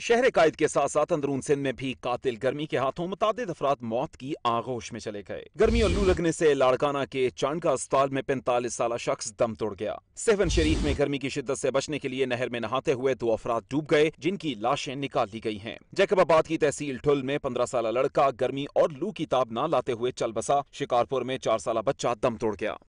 शहर कायद के साथ साथ अंदरून सिंध में भी कातिल गर्मी के हाथों मुताद अफराद मौत की आगोश में चले गए गर्मी और लू लगने से लाड़काना के चांडका अस्पताल में पैंतालीस साल शख्स दम तोड़ गया सेवन शरीफ में गर्मी की शिद्दत से बचने के लिए नहर में नहाते हुए दो अफराद डूब गए जिनकी लाशें निकाल ली गई हैं जैकबाबाद की तहसील ठुल में पंद्रह साल लड़का गर्मी और लू की ताब न लाते हुए चल बसा शिकारपुर में चार साल बच्चा दम तोड़ गया